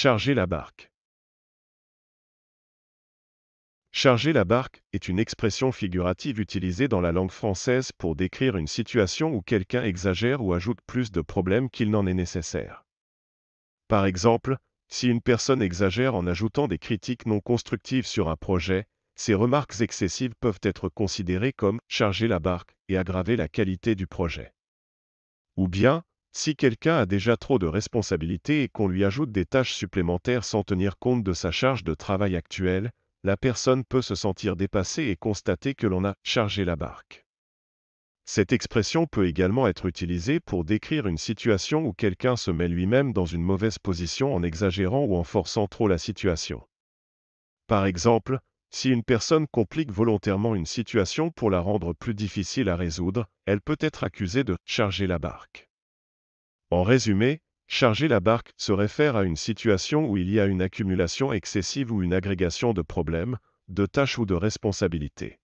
Charger la barque. Charger la barque est une expression figurative utilisée dans la langue française pour décrire une situation où quelqu'un exagère ou ajoute plus de problèmes qu'il n'en est nécessaire. Par exemple, si une personne exagère en ajoutant des critiques non constructives sur un projet, ces remarques excessives peuvent être considérées comme charger la barque et aggraver la qualité du projet. Ou bien, si quelqu'un a déjà trop de responsabilités et qu'on lui ajoute des tâches supplémentaires sans tenir compte de sa charge de travail actuelle, la personne peut se sentir dépassée et constater que l'on a chargé la barque. Cette expression peut également être utilisée pour décrire une situation où quelqu'un se met lui-même dans une mauvaise position en exagérant ou en forçant trop la situation. Par exemple, si une personne complique volontairement une situation pour la rendre plus difficile à résoudre, elle peut être accusée de charger la barque. En résumé, charger la barque se réfère à une situation où il y a une accumulation excessive ou une agrégation de problèmes, de tâches ou de responsabilités.